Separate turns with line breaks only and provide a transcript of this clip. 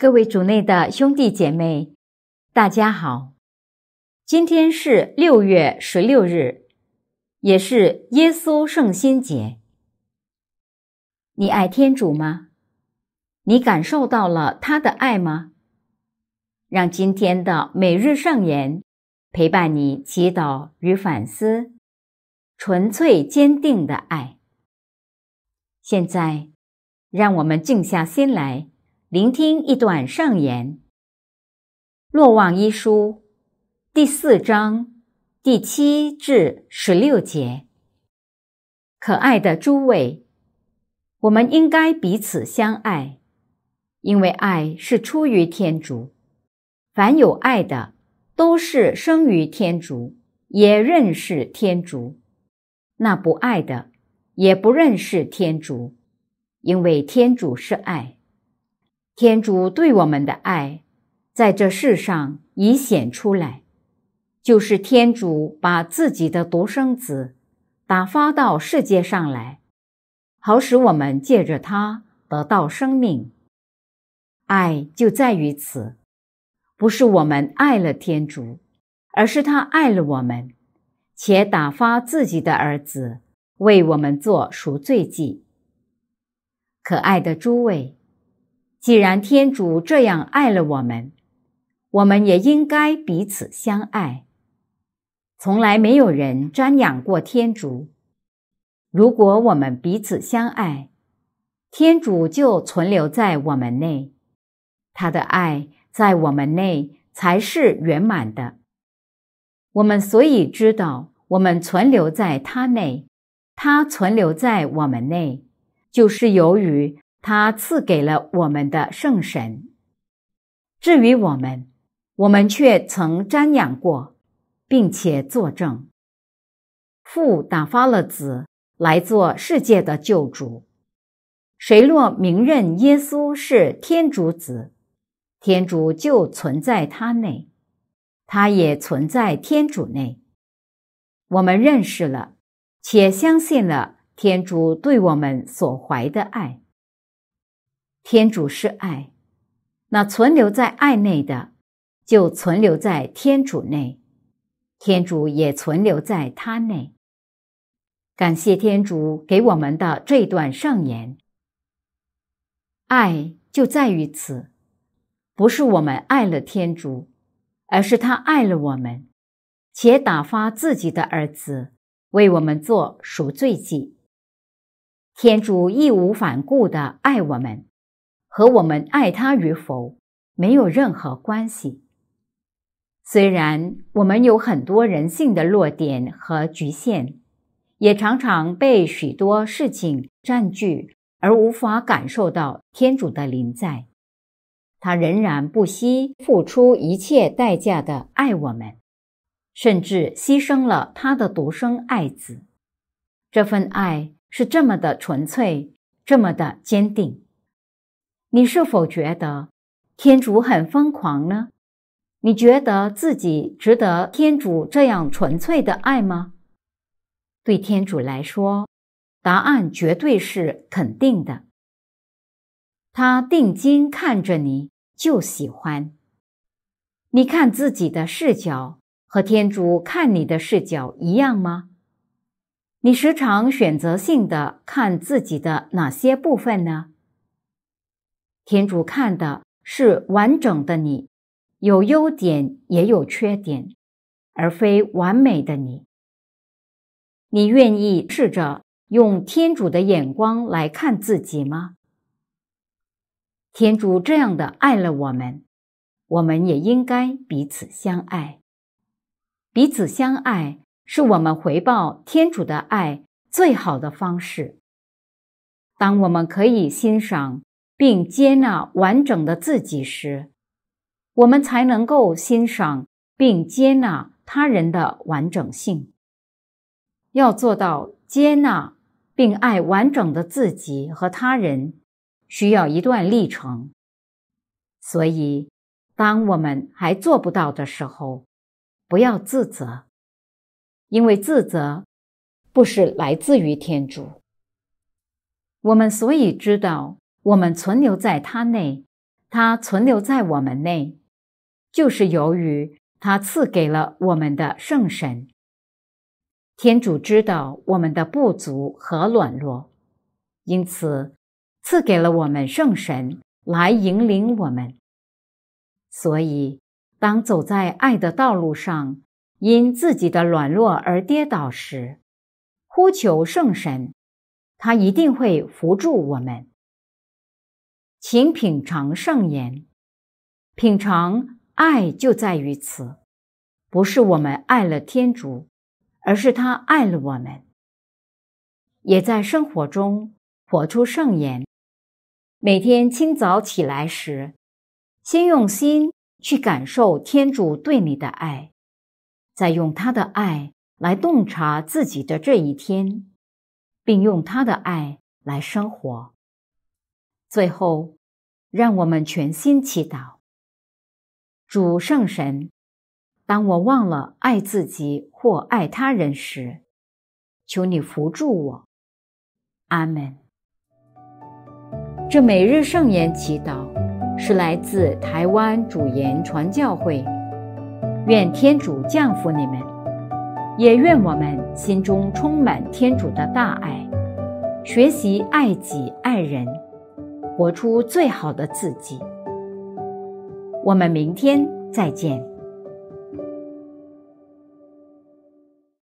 各位主内的兄弟姐妹，大家好！今天是六月十六日，也是耶稣圣心节。你爱天主吗？你感受到了他的爱吗？让今天的每日圣言陪伴你祈祷与反思，纯粹坚定的爱。现在，让我们静下心来。聆听一段上言，《洛望一书》第四章第七至十六节。可爱的诸位，我们应该彼此相爱，因为爱是出于天主。凡有爱的，都是生于天主，也认识天主。那不爱的，也不认识天主，因为天主是爱。天主对我们的爱，在这世上已显出来，就是天主把自己的独生子打发到世界上来，好使我们借着他得到生命。爱就在于此，不是我们爱了天主，而是他爱了我们，且打发自己的儿子为我们做赎罪祭。可爱的诸位。既然天主这样爱了我们，我们也应该彼此相爱。从来没有人瞻仰过天主。如果我们彼此相爱，天主就存留在我们内，他的爱在我们内才是圆满的。我们所以知道我们存留在他内，他存留在我们内，就是由于。他赐给了我们的圣神。至于我们，我们却曾瞻仰过，并且作证：父打发了子来做世界的救主。谁若明认耶稣是天主子，天主就存在他内，他也存在天主内。我们认识了，且相信了天主对我们所怀的爱。天主是爱，那存留在爱内的，就存留在天主内，天主也存留在他内。感谢天主给我们的这段圣言，爱就在于此，不是我们爱了天主，而是他爱了我们，且打发自己的儿子为我们做赎罪祭。天主义无反顾的爱我们。和我们爱他与否没有任何关系。虽然我们有很多人性的弱点和局限，也常常被许多事情占据而无法感受到天主的临在，他仍然不惜付出一切代价的爱我们，甚至牺牲了他的独生爱子。这份爱是这么的纯粹，这么的坚定。你是否觉得天主很疯狂呢？你觉得自己值得天主这样纯粹的爱吗？对天主来说，答案绝对是肯定的。他定睛看着你，就喜欢。你看自己的视角和天主看你的视角一样吗？你时常选择性的看自己的哪些部分呢？天主看的是完整的你，有优点也有缺点，而非完美的你。你愿意试着用天主的眼光来看自己吗？天主这样的爱了我们，我们也应该彼此相爱。彼此相爱是我们回报天主的爱最好的方式。当我们可以欣赏。并接纳完整的自己时，我们才能够欣赏并接纳他人的完整性。要做到接纳并爱完整的自己和他人，需要一段历程。所以，当我们还做不到的时候，不要自责，因为自责不是来自于天主。我们所以知道。我们存留在他内，他存留在我们内，就是由于他赐给了我们的圣神。天主知道我们的不足和软弱，因此赐给了我们圣神来引领我们。所以，当走在爱的道路上，因自己的软弱而跌倒时，呼求圣神，他一定会扶助我们。请品尝圣言，品尝爱就在于此，不是我们爱了天主，而是他爱了我们。也在生活中活出圣言。每天清早起来时，先用心去感受天主对你的爱，再用他的爱来洞察自己的这一天，并用他的爱来生活。最后，让我们全心祈祷。主圣神，当我忘了爱自己或爱他人时，求你扶助我。阿门。这每日圣言祈祷是来自台湾主言传教会。愿天主降福你们，也愿我们心中充满天主的大爱，学习爱己爱人。活出最好的自己。我们明天再见。